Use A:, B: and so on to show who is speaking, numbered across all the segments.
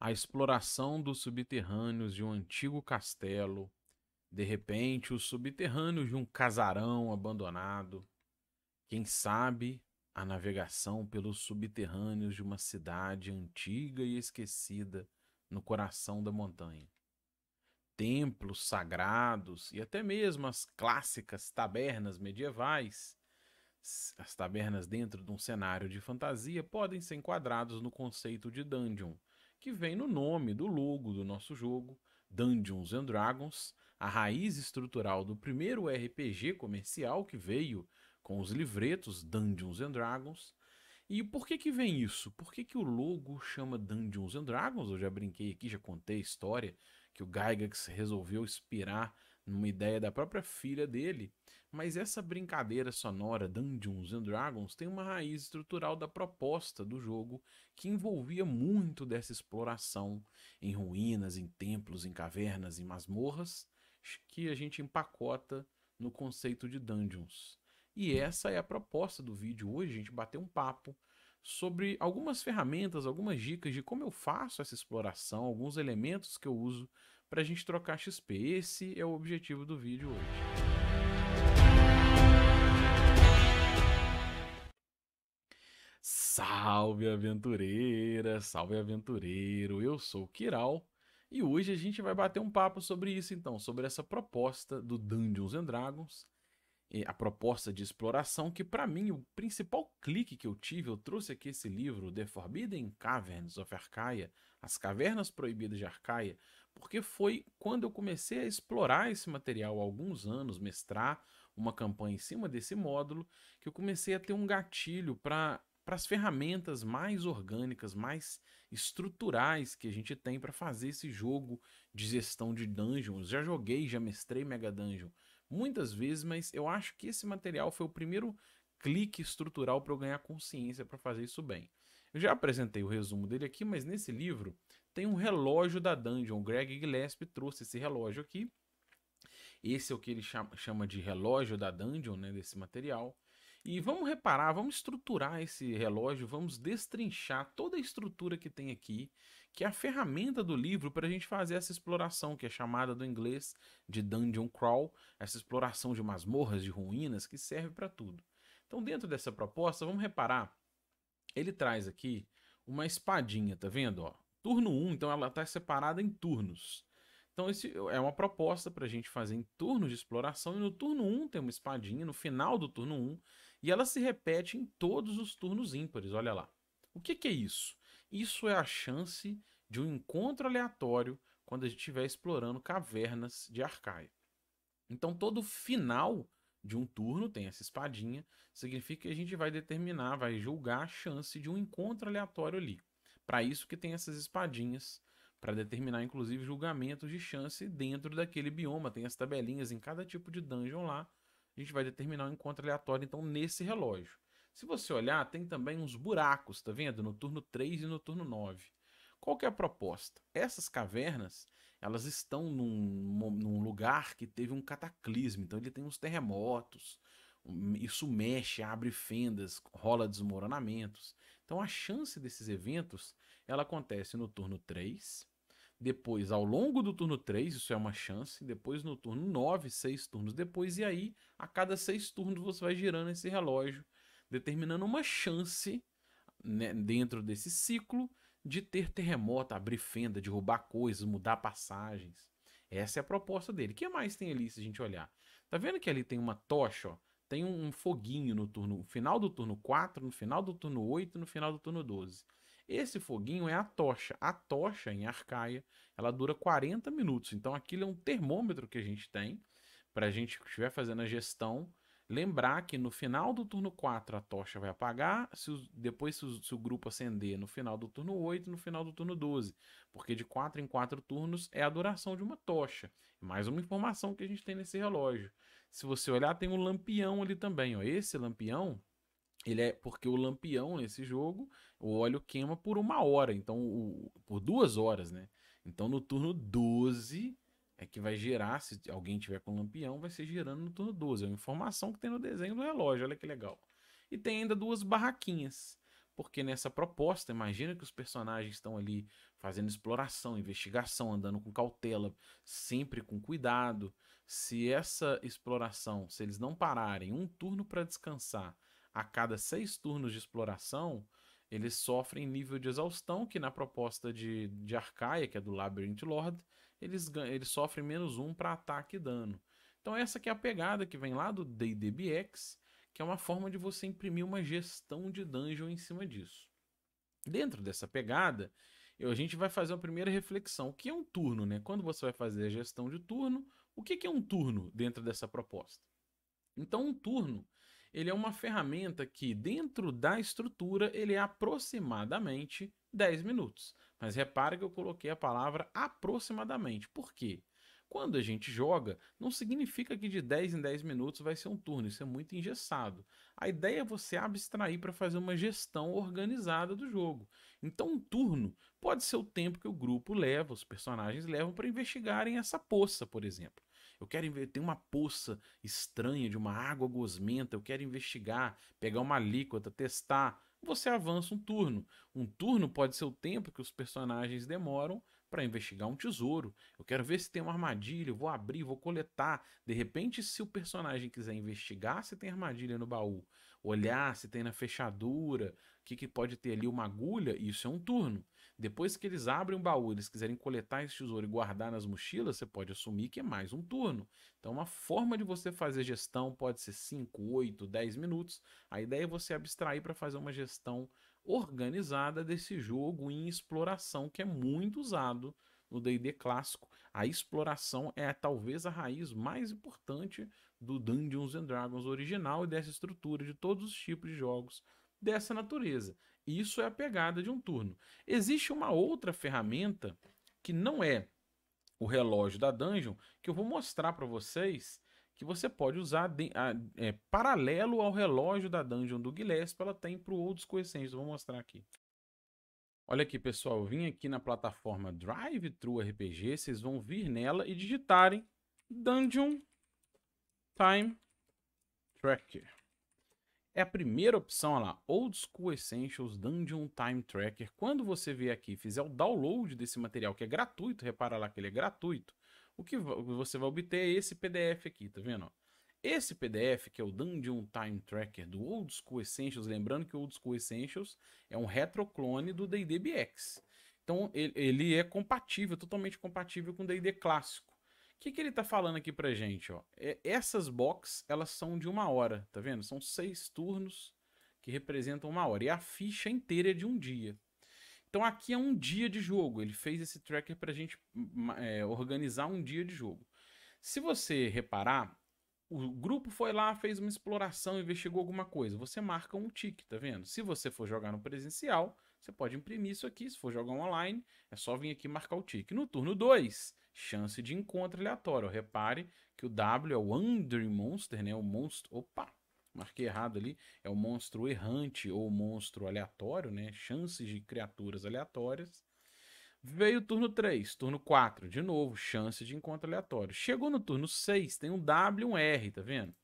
A: a exploração dos subterrâneos de um antigo castelo, de repente, os subterrâneos de um casarão abandonado, quem sabe a navegação pelos subterrâneos de uma cidade antiga e esquecida no coração da montanha. Templos sagrados e até mesmo as clássicas tabernas medievais, as tabernas dentro de um cenário de fantasia, podem ser enquadrados no conceito de dungeon, que vem no nome do logo do nosso jogo, Dungeons and Dragons, a raiz estrutural do primeiro RPG comercial que veio com os livretos Dungeons and Dragons. E por que que vem isso? Por que que o logo chama Dungeons and Dragons? Eu já brinquei aqui, já contei a história que o Gygax resolveu inspirar numa ideia da própria filha dele, mas essa brincadeira sonora Dungeons and Dragons tem uma raiz estrutural da proposta do jogo que envolvia muito dessa exploração em ruínas, em templos, em cavernas, em masmorras, que a gente empacota no conceito de dungeons. E essa é a proposta do vídeo hoje, a gente bater um papo sobre algumas ferramentas, algumas dicas de como eu faço essa exploração, alguns elementos que eu uso para a gente trocar XP. Esse é o objetivo do vídeo hoje. Salve aventureira, salve aventureiro. Eu sou o Kiral e hoje a gente vai bater um papo sobre isso então, sobre essa proposta do Dungeons and Dragons, a proposta de exploração que para mim o principal clique que eu tive, eu trouxe aqui esse livro The Forbidden Caverns of Arcaia, As Cavernas Proibidas de Arcaia, porque foi quando eu comecei a explorar esse material há alguns anos, mestrar uma campanha em cima desse módulo, que eu comecei a ter um gatilho para para as ferramentas mais orgânicas, mais estruturais que a gente tem para fazer esse jogo de gestão de dungeons. Já joguei, já mestrei Mega Dungeon muitas vezes, mas eu acho que esse material foi o primeiro clique estrutural para eu ganhar consciência para fazer isso bem. Eu já apresentei o resumo dele aqui, mas nesse livro tem um relógio da Dungeon. O Greg Gillespie trouxe esse relógio aqui. Esse é o que ele chama de relógio da Dungeon, né, desse material. E vamos reparar, vamos estruturar esse relógio, vamos destrinchar toda a estrutura que tem aqui, que é a ferramenta do livro para a gente fazer essa exploração, que é chamada do inglês de Dungeon Crawl, essa exploração de masmorras, de ruínas, que serve para tudo. Então, dentro dessa proposta, vamos reparar, ele traz aqui uma espadinha, tá vendo? Ó, turno 1, então ela está separada em turnos. Então, esse é uma proposta para a gente fazer em turnos de exploração. E no turno 1 tem uma espadinha, no final do turno 1 e ela se repete em todos os turnos ímpares, olha lá. O que, que é isso? Isso é a chance de um encontro aleatório quando a gente estiver explorando cavernas de Arcaia. Então, todo final de um turno tem essa espadinha, significa que a gente vai determinar, vai julgar a chance de um encontro aleatório ali. Para isso que tem essas espadinhas, para determinar inclusive julgamentos de chance dentro daquele bioma, tem as tabelinhas em cada tipo de dungeon lá a gente vai determinar um encontro aleatório, então, nesse relógio. Se você olhar, tem também uns buracos, tá vendo? No turno 3 e no turno 9. Qual que é a proposta? Essas cavernas, elas estão num, num lugar que teve um cataclismo, então ele tem uns terremotos, isso mexe, abre fendas, rola desmoronamentos. Então a chance desses eventos, ela acontece no turno 3 depois, ao longo do turno 3, isso é uma chance. Depois, no turno 9, 6 turnos depois. E aí, a cada 6 turnos, você vai girando esse relógio, determinando uma chance né, dentro desse ciclo de ter terremoto, abrir fenda, derrubar coisas, mudar passagens. Essa é a proposta dele. O que mais tem ali se a gente olhar? Tá vendo que ali tem uma tocha, ó? Tem um, um foguinho no turno, final do turno 4, no final do turno 8, no final do turno 12. Esse foguinho é a tocha. A tocha em Arcaia, ela dura 40 minutos. Então aquilo é um termômetro que a gente tem para a gente que estiver fazendo a gestão lembrar que no final do turno 4 a tocha vai apagar, se depois se o, se o, grupo acender no final do turno 8 no final do turno 12, porque de 4 em 4 turnos é a duração de uma tocha. É mais uma informação que a gente tem nesse relógio. Se você olhar, tem um lampião ali também. Ó. Esse lampião ele é porque o lampião nesse jogo, o óleo queima por uma hora, então o, por duas horas, né? Então no turno 12 é que vai gerar, se alguém tiver com lampião, vai ser gerando no turno 12. É uma informação que tem no desenho do relógio, olha que legal. E tem ainda duas barraquinhas, porque nessa proposta, imagina que os personagens estão ali fazendo exploração, investigação, andando com cautela, sempre com cuidado. Se essa exploração, se eles não pararem um turno para descansar a cada seis turnos de exploração, eles sofrem nível de exaustão, que na proposta de, de Arcaia, que é do Labyrinth Lord, eles, eles sofrem menos um para ataque e dano. Então essa que é a pegada que vem lá do DDBX, que é uma forma de você imprimir uma gestão de dungeon em cima disso. Dentro dessa pegada, eu, a gente vai fazer uma primeira reflexão. O que é um turno, né? Quando você vai fazer a gestão de turno, o que, que é um turno dentro dessa proposta? Então, um turno ele é uma ferramenta que, dentro da estrutura, ele é aproximadamente 10 minutos. Mas repara que eu coloquei a palavra aproximadamente. Por quê? Quando a gente joga, não significa que de 10 em 10 minutos vai ser um turno, isso é muito engessado. A ideia é você abstrair para fazer uma gestão organizada do jogo. Então, um turno pode ser o tempo que o grupo leva, os personagens levam para investigarem essa poça, por exemplo eu quero tem uma poça estranha de uma água gosmenta, eu quero investigar, pegar uma alíquota, testar. Você avança um turno. Um turno pode ser o tempo que os personagens demoram para investigar um tesouro. Eu quero ver se tem uma armadilha, eu vou abrir, vou coletar. De repente, se o personagem quiser investigar se tem armadilha no baú, olhar se tem na fechadura, que, que pode ter ali uma agulha, isso é um turno. Depois que eles abrem o baú, eles quiserem coletar esse tesouro e guardar nas mochilas, você pode assumir que é mais um turno. Então, uma forma de você fazer gestão pode ser 5, 8, 10 minutos. A ideia é você abstrair para fazer uma gestão organizada desse jogo em exploração, que é muito usado no D&D clássico. A exploração é talvez a raiz mais importante do Dungeons and Dragons original e dessa estrutura de todos os tipos de jogos dessa natureza. Isso é a pegada de um turno. Existe uma outra ferramenta que não é o relógio da dungeon, que eu vou mostrar para vocês que você pode usar de, a, é, paralelo ao relógio da dungeon do Gillespie, ela tem para outros coeficientes. Vou mostrar aqui. Olha aqui, pessoal, eu vim aqui na plataforma Drive True RPG, vocês vão vir nela e digitarem Dungeon Time Tracker é a primeira opção, olha lá, Old School Essentials Dungeon Time Tracker. Quando você vier aqui e fizer o download desse material, que é gratuito, repara lá que ele é gratuito, o que você vai obter é esse PDF aqui, tá vendo? Esse PDF, que é o Dungeon Time Tracker do Old School Essentials, lembrando que o Old School Essentials é um retroclone do D&D BX. Então ele é compatível, totalmente compatível com o D&D clássico que, que ele tá falando aqui pra gente, ó? É, essas box, elas são de uma hora, tá vendo? São seis turnos que representam uma hora. E a ficha inteira é de um dia. Então aqui é um dia de jogo. Ele fez esse tracker pra gente é, organizar um dia de jogo. Se você reparar, o grupo foi lá, fez uma exploração, investigou alguma coisa. Você marca um tick, tá vendo? Se você for jogar no presencial, você pode imprimir isso aqui. Se for jogar online, é só vir aqui marcar o tick No turno 2, chance de encontro aleatório. Repare que o W é o Wandering Monster, né? O monstro... Opa! Marquei errado ali. É o monstro errante ou monstro aleatório, né? Chances de criaturas aleatórias. Veio o turno 3, turno 4, de novo, chance de encontro aleatório. Chegou no turno 6, tem um W e um R, tá vendo?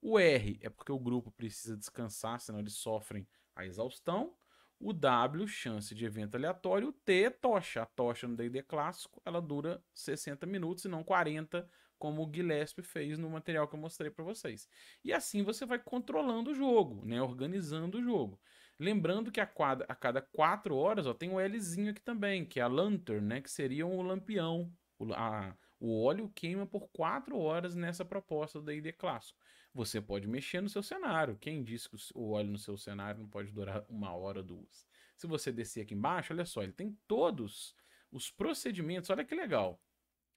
A: O R é porque o grupo precisa descansar, senão eles sofrem a exaustão o W, chance de evento aleatório, o T, tocha. A tocha no D&D clássico, ela dura 60 minutos e não 40, como o Gillespie fez no material que eu mostrei para vocês. E assim você vai controlando o jogo, né? organizando o jogo. Lembrando que a, quadra, a cada 4 horas ó, tem o um Lzinho aqui também, que é a Lantern, né? que seria o um lampião. O, a, o óleo queima por 4 horas nessa proposta do D&D clássico. Você pode mexer no seu cenário. Quem disse que o óleo no seu cenário não pode durar uma hora, duas? Se você descer aqui embaixo, olha só, ele tem todos os procedimentos. Olha que legal.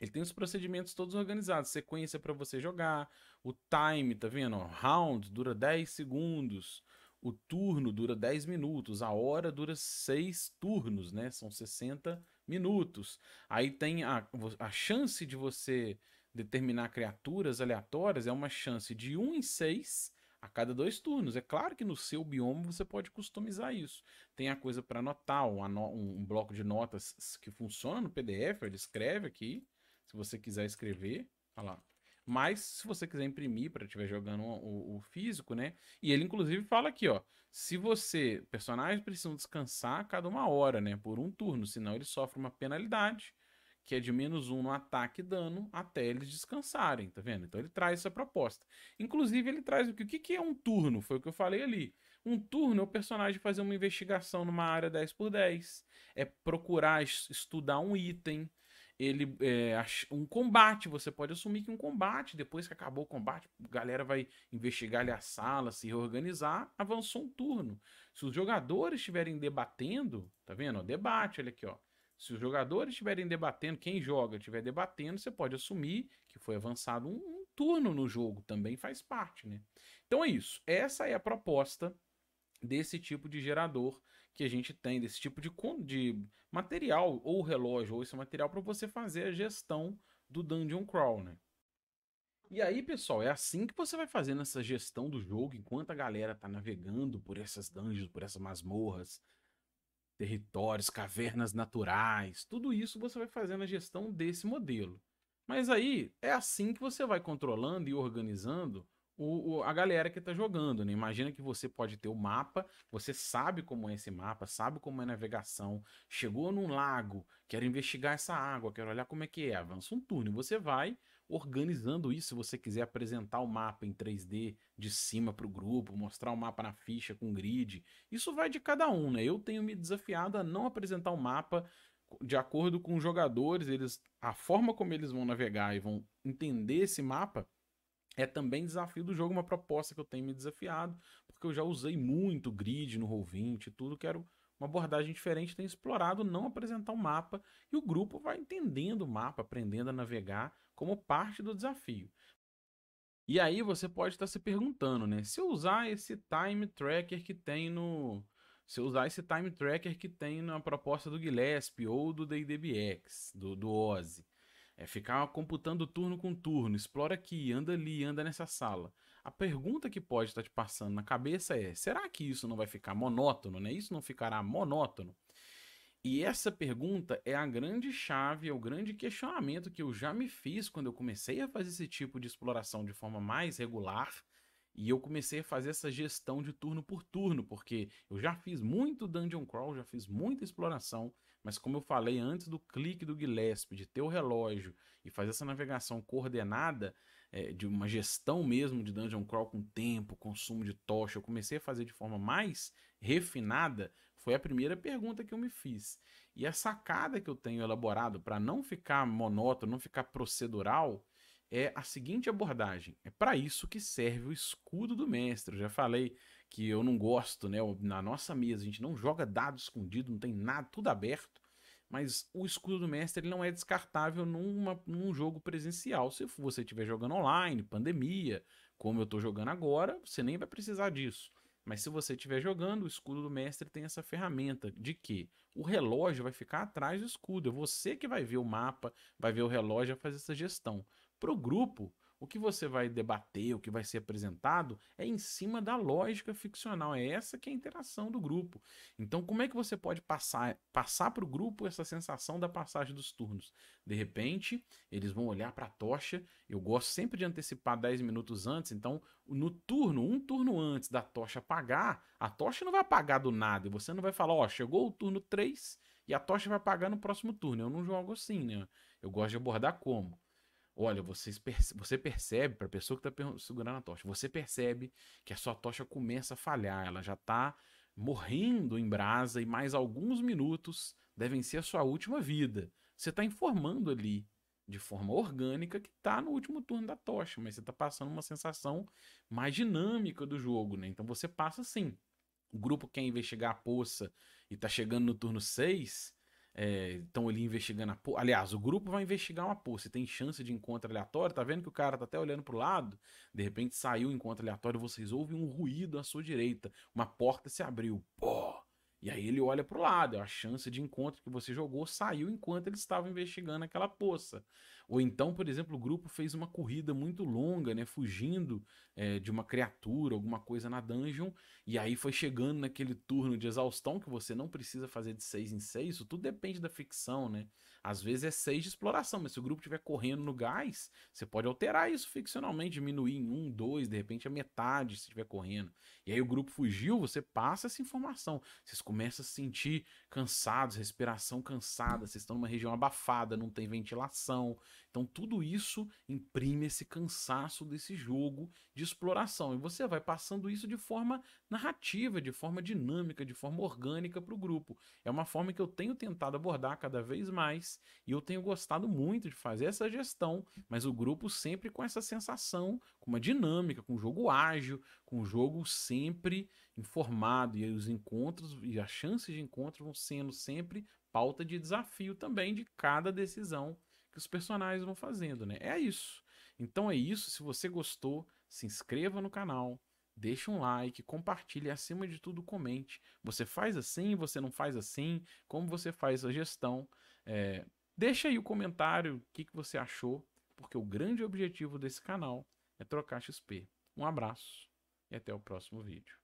A: Ele tem os procedimentos todos organizados, sequência para você jogar, o time, tá vendo? O round dura 10 segundos, o turno dura 10 minutos, a hora dura 6 turnos, né? São 60 minutos. Aí tem a, a chance de você determinar criaturas aleatórias é uma chance de 1 em 6 a cada dois turnos. É claro que no seu bioma você pode customizar isso. Tem a coisa para anotar, um, um, bloco de notas que funciona no PDF, ele escreve aqui, se você quiser escrever. Olha tá lá. Mas se você quiser imprimir para estiver jogando o, o, físico, né? E ele inclusive fala aqui, ó, se você personagens precisam descansar a cada uma hora, né, por um turno, senão ele sofre uma penalidade que é de menos um no ataque e dano, até eles descansarem, tá vendo? Então ele traz essa proposta. Inclusive, ele traz o que? O que é um turno? Foi o que eu falei ali. Um turno é o personagem fazer uma investigação numa área 10 por 10 é procurar estudar um item, ele é, um combate, você pode assumir que um combate, depois que acabou o combate, a galera vai investigar ali a sala, se reorganizar, avançou um turno. Se os jogadores estiverem debatendo, tá vendo? debate, olha aqui, ó. Se os jogadores estiverem debatendo, quem joga estiver debatendo, você pode assumir que foi avançado um, um turno no jogo, também faz parte, né? Então é isso. Essa é a proposta desse tipo de gerador que a gente tem, desse tipo de, de material, ou relógio, ou esse material, para você fazer a gestão do Dungeon Crawl, né? E aí, pessoal, é assim que você vai fazendo essa gestão do jogo enquanto a galera tá navegando por essas dungeons, por essas masmorras, territórios, cavernas naturais, tudo isso você vai fazendo a gestão desse modelo. Mas aí é assim que você vai controlando e organizando o, o, a galera que está jogando. Né? Imagina que você pode ter o mapa, você sabe como é esse mapa, sabe como é a navegação. Chegou num lago, quer investigar essa água, quer olhar como é que é. Avança um turno e você vai organizando isso. Se você quiser apresentar o mapa em 3D de cima para o grupo, mostrar o mapa na ficha com grid, isso vai de cada um, né? Eu tenho me desafiado a não apresentar o mapa de acordo com os jogadores, eles, a forma como eles vão navegar e vão entender esse mapa é também desafio do jogo, uma proposta que eu tenho me desafiado, porque eu já usei muito grid no Roll20 e tudo, quero uma abordagem diferente, tenho explorado não apresentar o um mapa e o grupo vai entendendo o mapa, aprendendo a navegar, como parte do desafio. E aí você pode estar tá se perguntando, né? Se eu usar esse time tracker que tem no. Se eu usar esse time tracker que tem na proposta do Gillespie ou do DDBX, do, do Ozzy, é ficar computando turno com turno, explora aqui, anda ali, anda nessa sala. A pergunta que pode estar tá te passando na cabeça é: será que isso não vai ficar monótono, né? Isso não ficará monótono? E essa pergunta é a grande chave, é o grande questionamento que eu já me fiz quando eu comecei a fazer esse tipo de exploração de forma mais regular. E eu comecei a fazer essa gestão de turno por turno, porque eu já fiz muito dungeon crawl, já fiz muita exploração, mas como eu falei antes do clique do Gillespie, de ter o relógio e fazer essa navegação coordenada, é, de uma gestão mesmo de dungeon crawl com tempo, consumo de tocha, eu comecei a fazer de forma mais refinada foi a primeira pergunta que eu me fiz. E a sacada que eu tenho elaborado para não ficar monótono, não ficar procedural, é a seguinte abordagem. É para isso que serve o escudo do mestre. Eu já falei que eu não gosto, né? Na nossa mesa a gente não joga dado escondido, não tem nada, tudo aberto. Mas o escudo do mestre ele não é descartável numa, num jogo presencial. Se você estiver jogando online, pandemia, como eu estou jogando agora, você nem vai precisar disso. Mas se você estiver jogando, o escudo do mestre tem essa ferramenta de que o relógio vai ficar atrás do escudo. É você que vai ver o mapa, vai ver o relógio, vai fazer essa gestão. Para o grupo, o que você vai debater, o que vai ser apresentado, é em cima da lógica ficcional. É essa que é a interação do grupo. Então, como é que você pode passar passar para o grupo essa sensação da passagem dos turnos? De repente, eles vão olhar para a tocha. Eu gosto sempre de antecipar 10 minutos antes. Então, no turno, um turno antes da tocha apagar, a tocha não vai apagar do nada. E você não vai falar, ó, oh, chegou o turno 3 e a tocha vai apagar no próximo turno. Eu não jogo assim, né? Eu gosto de abordar como? Olha, você você percebe, para a pessoa que está segurando a tocha, você percebe que a sua tocha começa a falhar, ela já está morrendo em brasa e mais alguns minutos devem ser a sua última vida. Você está informando ali de forma orgânica que está no último turno da tocha, mas você está passando uma sensação mais dinâmica do jogo, né? Então você passa assim. O grupo quer investigar a poça e está chegando no turno 6, Estão é, ali investigando a porra. Aliás, o grupo vai investigar uma porra. Se tem chance de encontro aleatório, tá vendo que o cara tá até olhando pro lado? De repente saiu o encontro aleatório, vocês ouvem um ruído à sua direita. Uma porta se abriu. Pô! E aí ele olha para o lado, a chance de encontro que você jogou saiu enquanto eles estavam investigando aquela poça. Ou então, por exemplo, o grupo fez uma corrida muito longa, né, fugindo é, de uma criatura, alguma coisa na dungeon, e aí foi chegando naquele turno de exaustão que você não precisa fazer de seis em seis. isso tudo depende da ficção, né? Às vezes é 6 de exploração, mas se o grupo estiver correndo no gás, você pode alterar isso ficcionalmente, diminuir em 1, um, 2, de repente a metade se estiver correndo. E aí o grupo fugiu, você passa essa informação. Vocês começam a se sentir cansados, respiração cansada, vocês estão numa região abafada, não tem ventilação. Então tudo isso imprime esse cansaço desse jogo de exploração. E você vai passando isso de forma narrativa, de forma dinâmica, de forma orgânica para o grupo. É uma forma que eu tenho tentado abordar cada vez mais e eu tenho gostado muito de fazer essa gestão, mas o grupo sempre com essa sensação, com uma dinâmica, com um jogo ágil, com um jogo sempre informado e os encontros e as chances de encontro vão sendo sempre pauta de desafio também de cada decisão que os personagens vão fazendo, né? É isso. Então é isso. Se você gostou, se inscreva no canal Deixa um like, compartilhe, acima de tudo comente. Você faz assim, você não faz assim, como você faz a gestão. É, deixa aí o comentário, o que, que você achou, porque o grande objetivo desse canal é trocar XP. Um abraço e até o próximo vídeo.